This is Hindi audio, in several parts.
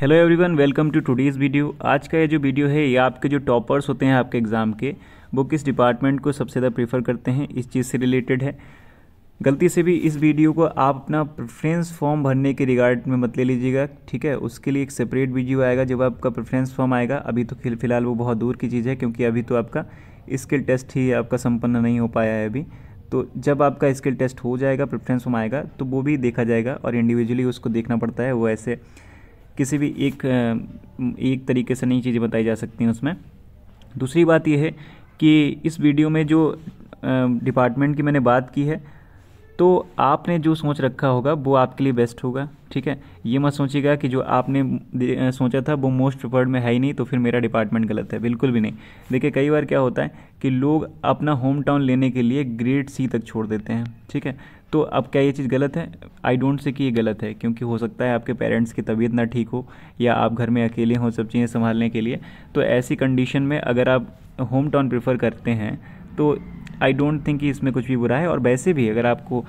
hello everyone welcome to today's video आज का ये जो वीडियो है ये आपके जो टॉपर्स होते हैं आपके एग्ज़ाम के वो किस डिपार्टमेंट को सबसे ज़्यादा प्रीफर करते हैं इस चीज़ से रिलेटेड है गलती से भी इस वीडियो को आप अपना प्रेफरेंस फॉर्म भरने के रिगार्ड में मत ले लीजिएगा ठीक है उसके लिए एक सेपरेट वीडियो आएगा जब आपका प्रेफरेंस फॉर्म आएगा अभी तो फिलहाल वो बहुत दूर की चीज़ है क्योंकि अभी तो आपका स्किल टेस्ट ही आपका संपन्न नहीं हो पाया है अभी तो जब आपका स्किल टेस्ट हो जाएगा प्रेफरेंस फॉर्म आएगा तो वो भी देखा जाएगा और इंडिविजुअली उसको देखना पड़ता है वो ऐसे किसी भी एक एक तरीके से नई चीज़ें बताई जा सकती हैं उसमें दूसरी बात यह है कि इस वीडियो में जो डिपार्टमेंट की मैंने बात की है तो आपने जो सोच रखा होगा वो आपके लिए बेस्ट होगा ठीक है ये मत सोचिएगा कि जो आपने सोचा था वो मोस्ट प्रिफर्ड में है ही नहीं तो फिर मेरा डिपार्टमेंट गलत है बिल्कुल भी नहीं देखिए कई बार क्या होता है कि लोग अपना होम टाउन लेने के लिए ग्रेड सी तक छोड़ देते हैं ठीक है तो अब क्या ये चीज़ गलत है आई डोंट से कि ये गलत है क्योंकि हो सकता है आपके पेरेंट्स की तबीयत ना ठीक हो या आप घर में अकेले हों सब चीज़ें संभालने के लिए तो ऐसी कंडीशन में अगर आप होम टाउन प्रेफर करते हैं तो आई डोंट थिंक कि इसमें कुछ भी बुरा है और वैसे भी अगर आपको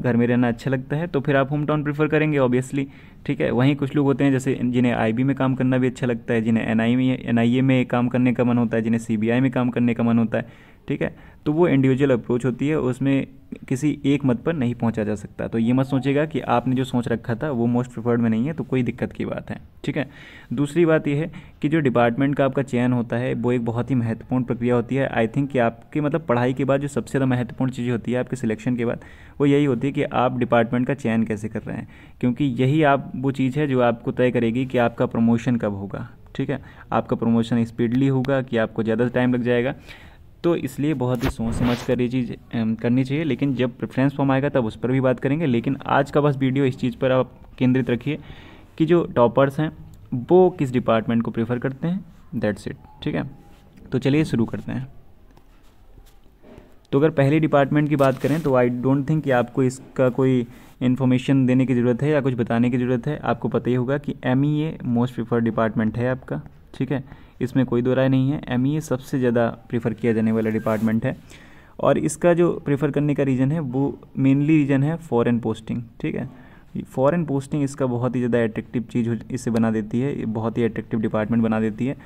घर में रहना अच्छा लगता है तो फिर आप होम टाउन प्रीफर करेंगे ऑब्वियसली ठीक है वहीं कुछ लोग होते हैं जैसे जिन्हें आईबी में काम करना भी अच्छा लगता है जिन्हें एनआई में एनआईए में काम करने का मन होता है जिन्हें सीबीआई में काम करने का मन होता है ठीक है तो वो इंडिविजुअल अप्रोच होती है उसमें किसी एक मत पर नहीं पहुंचा जा सकता तो ये मत सोचेगा कि आपने जो सोच रखा था वो मोस्ट प्रिफर्ड में नहीं है तो कोई दिक्कत की बात है ठीक है दूसरी बात यह है कि जो डिपार्टमेंट का आपका चयन होता है वो एक बहुत ही महत्वपूर्ण प्रक्रिया होती है आई थिंक कि आपके मतलब पढ़ाई के बाद जो सबसे ज़्यादा महत्वपूर्ण चीज़ होती है आपके सिलेक्शन के बाद वो यही होती है कि आप डिपार्टमेंट का चयन कैसे कर रहे हैं क्योंकि यही आप वो चीज़ है जो आपको तय करेगी कि आपका प्रमोशन कब होगा ठीक है आपका प्रमोशन स्पीडली होगा कि आपको ज़्यादा टाइम लग जाएगा तो इसलिए बहुत ही सोच समझ कर ये चीज़ करनी चाहिए लेकिन जब प्रेफरेंस फॉर्म आएगा तब उस पर भी बात करेंगे लेकिन आज का बस वीडियो इस चीज़ पर आप केंद्रित रखिए कि जो टॉपर्स हैं वो किस डिपार्टमेंट को प्रेफर करते हैं दैट्स इट ठीक है तो चलिए शुरू करते हैं तो अगर पहले डिपार्टमेंट की बात करें तो आई डोंट थिंक कि आपको इसका कोई इन्फॉर्मेशन देने की ज़रूरत है या कुछ बताने की ज़रूरत है आपको पता ही होगा कि एम मोस्ट प्रिफर्ड डिपार्टमेंट है आपका ठीक है इसमें कोई दो राय नहीं है एम e सबसे ज़्यादा प्रीफर किया जाने वाला डिपार्टमेंट है और इसका जो प्रीफ़र करने का रीज़न है वो मेनली रीज़न है फॉरेन पोस्टिंग ठीक है फॉरेन पोस्टिंग इसका बहुत ही ज़्यादा एट्रेक्टिव चीज़ इसे बना देती है बहुत ही एट्रैक्टिव डिपार्टमेंट बना देती है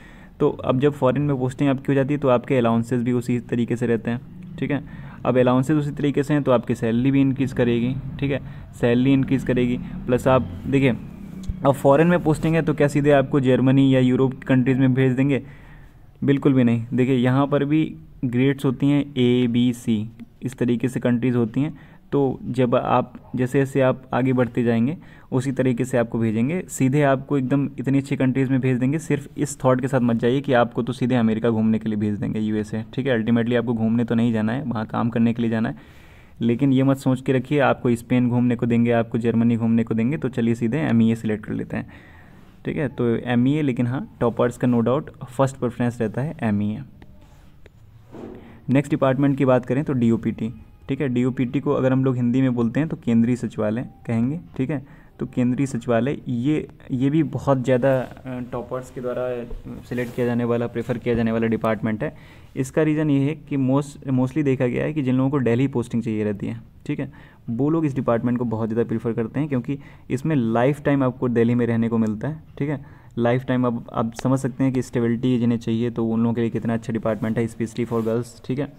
तो अब जब फॉरेन में पोस्टिंग आपकी हो जाती है तो आपके अलाउंसेज भी उसी तरीके से रहते हैं ठीक है अब अलाउंसेज उसी तरीके से हैं तो आपकी सैलरी भी इंक्रीज़ करेगी ठीक है सैलरी इंक्रीज़ करेगी प्लस आप देखिए अब फॉरेन में पोस्टिंग है तो क्या सीधे आपको जर्मनी या यूरोप कंट्रीज़ में भेज देंगे बिल्कुल भी नहीं देखिए यहाँ पर भी ग्रेड्स होती हैं ए बी सी इस तरीके से कंट्रीज़ होती हैं तो जब आप जैसे जैसे आप आगे बढ़ते जाएंगे उसी तरीके से आपको भेजेंगे सीधे आपको एकदम इतनी अच्छी कंट्रीज़ में भेज देंगे सिर्फ इस थॉट के साथ मत जाइए कि आपको तो सीधे अमेरिका घूमने के लिए भेज देंगे यूएसए ठीक है अल्टीमेटली आपको घूमने तो नहीं जाना है वहाँ काम करने के लिए जाना है लेकिन ये मत सोच के रखिए आपको स्पेन घूमने को देंगे आपको जर्मनी घूमने को देंगे तो चलिए सीधे एम ई सिलेक्ट कर लेते हैं ठीक है तो एम ई e लेकिन हाँ टॉपर्स का नो डाउट फर्स्ट प्रेफरेंस रहता है एम ई नेक्स्ट डिपार्टमेंट की बात करें तो डी ठीक है डी को अगर हम लोग हिंदी में बोलते हैं तो केंद्रीय सचिवालय कहेंगे ठीक है तो केंद्रीय सचिवालय ये ये भी बहुत ज़्यादा टॉपर्स के द्वारा सिलेक्ट किया जाने वाला प्रेफर किया जाने वाला डिपार्टमेंट है इसका रीज़न ये है कि मोस्ट मोस्टली देखा गया है कि जिन लोगों को डेली पोस्टिंग चाहिए रहती है ठीक है वो लोग इस डिपार्टमेंट को बहुत ज़्यादा प्रीफर करते हैं क्योंकि इसमें लाइफ टाइम आपको दिल्ली में रहने को मिलता है ठीक है लाइफ टाइम अब आप समझ सकते हैं कि स्टेबिलिटी जिन्हें चाहिए तो उन लोगों के लिए कितना अच्छा डिपार्टमेंट है स्पेशली फॉर गर्ल्स ठीक है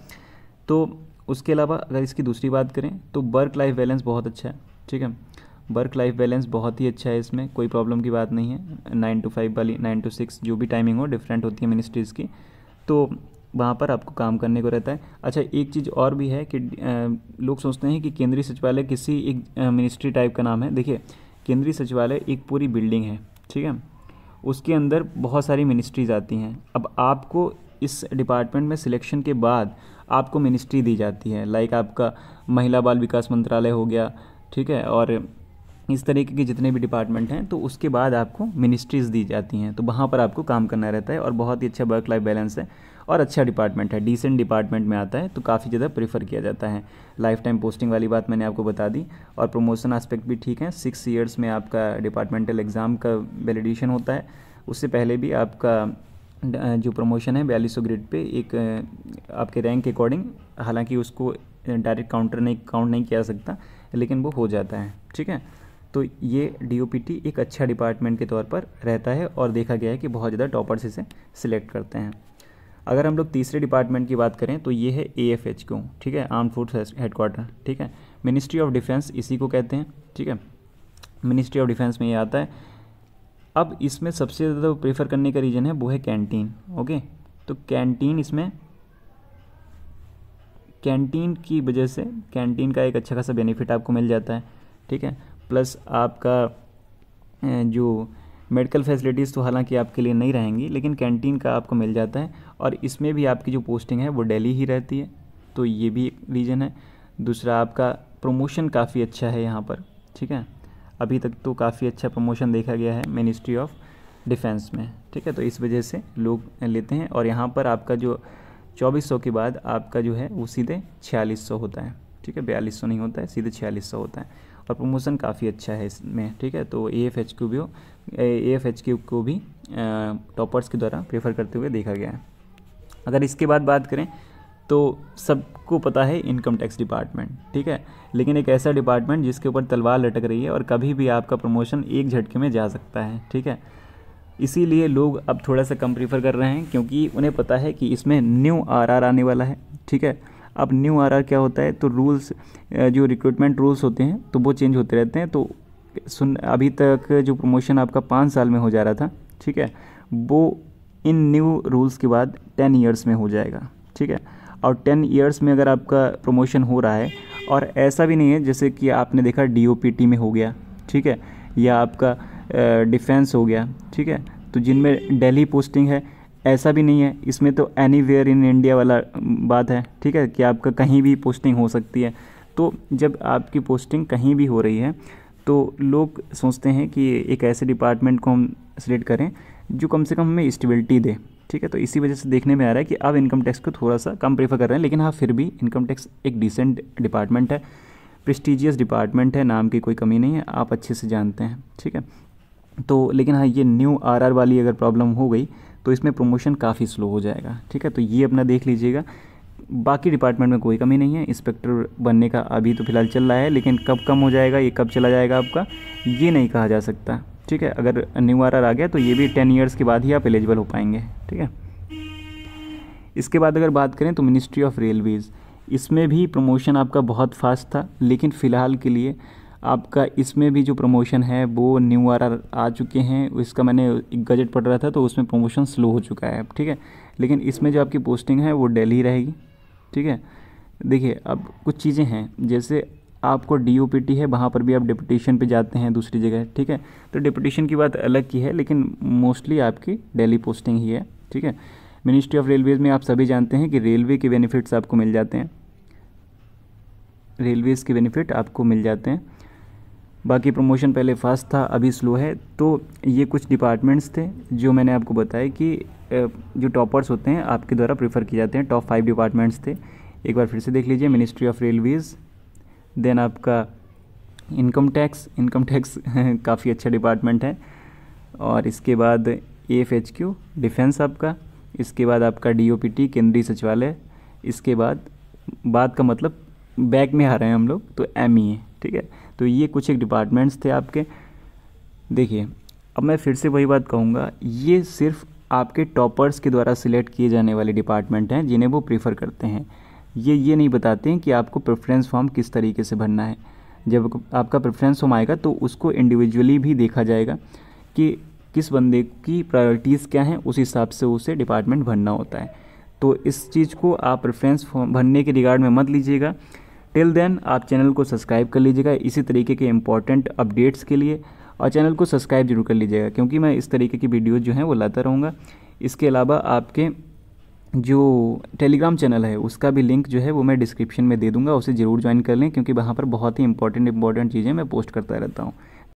तो उसके अलावा अगर इसकी दूसरी बात करें तो वर्क लाइफ बैलेंस बहुत अच्छा है ठीक है वर्क लाइफ बैलेंस बहुत ही अच्छा है इसमें कोई प्रॉब्लम की बात नहीं है नाइन टू फाइव वाली नाइन टू सिक्स जो भी टाइमिंग हो डिफरेंट होती है मिनिस्ट्रीज़ की तो वहाँ पर आपको काम करने को रहता है अच्छा एक चीज़ और भी है कि लोग सोचते हैं कि केंद्रीय सचिवालय किसी एक मिनिस्ट्री टाइप का नाम है देखिए केंद्रीय सचिवालय एक पूरी बिल्डिंग है ठीक है उसके अंदर बहुत सारी मिनिस्ट्रीज आती हैं अब आपको इस डिपार्टमेंट में सिलेक्शन के बाद आपको मिनिस्ट्री दी जाती है लाइक आपका महिला बाल विकास मंत्रालय हो गया ठीक है और इस तरीके के जितने भी डिपार्टमेंट हैं तो उसके बाद आपको मिनिस्ट्रीज़ दी जाती हैं तो वहाँ पर आपको काम करना रहता है और बहुत ही अच्छा वर्क लाइफ बैलेंस है और अच्छा डिपार्टमेंट है डिसेंट डिपार्टमेंट में आता है तो काफ़ी ज़्यादा प्रेफर किया जाता है लाइफ टाइम पोस्टिंग वाली बात मैंने आपको बता दी और प्रमोशन आस्पेक्ट भी ठीक है सिक्स ईयर्स में आपका डिपार्टमेंटल एग्ज़ाम का वैलिडेशन होता है उससे पहले भी आपका जो प्रमोशन है बयालीस सौ ग्रेड पे एक आपके रैंक के अकॉर्डिंग हालांकि उसको डायरेक्ट काउंटर नहीं काउंट नहीं किया सकता लेकिन वो हो जाता है ठीक है तो ये डी एक अच्छा डिपार्टमेंट के तौर पर रहता है और देखा गया है कि बहुत ज़्यादा टॉपर्स इसे सिलेक्ट करते हैं अगर हम लोग तीसरे डिपार्टमेंट की बात करें तो ये है ए एफ एच क्यू ठीक है आर्म फोर्स हेडक्वार्टर ठीक है मिनिस्ट्री ऑफ डिफेंस इसी को कहते हैं ठीक है मिनिस्ट्री ऑफ डिफेंस में ये आता है अब इसमें सबसे ज़्यादा प्रेफर करने का रीज़न है वो है कैंटीन ओके तो कैंटीन इसमें कैंटीन की वजह से कैंटीन का एक अच्छा खासा बेनिफिट आपको मिल जाता है ठीक है प्लस आपका जो मेडिकल फैसिलिटीज़ तो हालांकि आपके लिए नहीं रहेंगी लेकिन कैंटीन का आपको मिल जाता है और इसमें भी आपकी जो पोस्टिंग है वो डेली ही रहती है तो ये भी एक रीज़न है दूसरा आपका प्रमोशन काफ़ी अच्छा है यहाँ पर ठीक है अभी तक तो काफ़ी अच्छा प्रमोशन देखा गया है मिनिस्ट्री ऑफ डिफेंस में ठीक है तो इस वजह से लोग लेते हैं और यहाँ पर आपका जो 2400 के बाद आपका जो है वो सीधे 4600 होता है ठीक है बयालीस सौ नहीं होता है सीधे छियालीस सौ होता है और प्रमोशन काफ़ी अच्छा है इसमें ठीक है तो ए एफ एच क्यू भी ए एफ एच क्यू को भी टॉपर्स के द्वारा प्रेफर करते हुए देखा गया है अगर इसके बाद बात करें तो सबको पता है इनकम टैक्स डिपार्टमेंट ठीक है लेकिन एक ऐसा डिपार्टमेंट जिसके ऊपर तलवार लटक रही है और कभी भी आपका प्रमोशन एक झटके में जा सकता है ठीक है इसीलिए लोग अब थोड़ा सा कम प्रीफर कर रहे हैं क्योंकि उन्हें पता है कि इसमें न्यू आर आर आने वाला है ठीक है अब न्यू आर क्या होता है तो रूल्स जो रिक्रूटमेंट रूल्स होते हैं तो वो चेंज होते रहते हैं तो सुन अभी तक जो प्रमोशन आपका पाँच साल में हो जा रहा था ठीक है वो इन न्यू रूल्स के बाद टेन ईयर्स में हो जाएगा ठीक है और टेन ईयर्स में अगर आपका प्रमोशन हो रहा है और ऐसा भी नहीं है जैसे कि आपने देखा डी में हो गया ठीक है या आपका डिफेंस हो गया ठीक है तो जिनमें डेली पोस्टिंग है ऐसा भी नहीं है इसमें तो एनी वेयर इन इंडिया वाला बात है ठीक है कि आपका कहीं भी पोस्टिंग हो सकती है तो जब आपकी पोस्टिंग कहीं भी हो रही है तो लोग सोचते हैं कि एक ऐसे डिपार्टमेंट को हम सिलेक्ट करें जो कम से कम हमें स्टेबिलिटी दे ठीक है तो इसी वजह से देखने में आ रहा है कि आप इनकम टैक्स को थोड़ा सा कम प्रेफर कर रहे हैं लेकिन हाँ फिर भी इनकम टैक्स एक डिसेंट डिपार्टमेंट है प्रेस्टिजियस डिपार्टमेंट है नाम की कोई कमी नहीं है आप अच्छे से जानते हैं ठीक है तो लेकिन हाँ ये न्यू आरआर वाली अगर प्रॉब्लम हो गई तो इसमें प्रमोशन काफ़ी स्लो हो जाएगा ठीक है तो ये अपना देख लीजिएगा बाकी डिपार्टमेंट में कोई कमी नहीं है इंस्पेक्टर बनने का अभी तो फिलहाल चल रहा है लेकिन कब कम हो जाएगा ये कब चला जाएगा आपका ये नहीं कहा जा सकता ठीक है अगर न्यू आर आ गया तो ये भी टेन ईयर्स के बाद ही आप एलिजिबल हो पाएंगे ठीक है इसके बाद अगर बात करें तो मिनिस्ट्री ऑफ रेलवेज़ इसमें भी प्रमोशन आपका बहुत फास्ट था लेकिन फ़िलहाल के लिए आपका इसमें भी जो प्रमोशन है वो न्यू आर आर आ चुके हैं इसका मैंने एक गजट पढ़ रहा था तो उसमें प्रमोशन स्लो हो चुका है ठीक है लेकिन इसमें जो आपकी पोस्टिंग है वो डेली रहेगी ठीक है देखिए अब कुछ चीज़ें हैं जैसे आपको डी है वहाँ पर भी आप डिपटेशन पे जाते हैं दूसरी जगह ठीक है तो डिपटेशन की बात अलग की है लेकिन मोस्टली आपकी डेली पोस्टिंग ही है ठीक है मिनिस्ट्री ऑफ रेलवेज़ में आप सभी जानते हैं कि रेलवे के बेनिफिट्स आपको मिल जाते हैं रेलवेज़ के बेनिफिट आपको मिल जाते हैं बाकी प्रमोशन पहले फास्ट था अभी स्लो है तो ये कुछ डिपार्टमेंट्स थे जो मैंने आपको बताया कि जो टॉपर्स होते हैं आपके द्वारा प्रेफर किए जाते हैं टॉप फाइव डिपार्टमेंट्स थे एक बार फिर से देख लीजिए मिनिस्ट्री ऑफ रेलवेज़ देन आपका इनकम टैक्स इनकम टैक्स काफ़ी अच्छा डिपार्टमेंट है और इसके बाद A F H Q defence आपका इसके बाद आपका डी ओ पी टी केंद्रीय सचिवालय इसके बाद बाद का मतलब बैक में आ रहे हैं हम लोग तो एम ई e ठीक है तो ये कुछ एक डिपार्टमेंट्स थे आपके देखिए अब मैं फिर से वही बात कहूँगा ये सिर्फ आपके टॉपर्स के द्वारा सिलेक्ट किए जाने वाले डिपार्टमेंट हैं जिन्हें वो प्रीफर करते हैं ये ये नहीं बताते हैं कि आपको प्रेफरेंस फॉर्म किस तरीके से भरना है जब आपका प्रेफरेंस फॉर्म आएगा तो उसको इंडिविजुअली भी देखा जाएगा कि किस बंदे की प्रायोरिटीज़ क्या हैं उस हिसाब से उसे डिपार्टमेंट भरना होता है तो इस चीज़ को आप प्रेफरेंस फॉर्म भरने के रिगार्ड में मत लीजिएगा टिल देन आप चैनल को सब्सक्राइब कर लीजिएगा इसी तरीके के इंपॉर्टेंट अपडेट्स के लिए और चैनल को सब्सक्राइब जरूर कर लीजिएगा क्योंकि मैं इस तरीके की वीडियोज़ जो हैं वो लाता रहूँगा इसके अलावा आपके जो टेलीग्राम चैनल है उसका भी लिंक जो है वो मैं डिस्क्रिप्शन में दे दूंगा उसे ज़रूर ज्वाइन कर लें क्योंकि वहाँ पर बहुत ही इंपॉर्टेंट इंपॉर्टेंट चीज़ें मैं पोस्ट करता रहता हूँ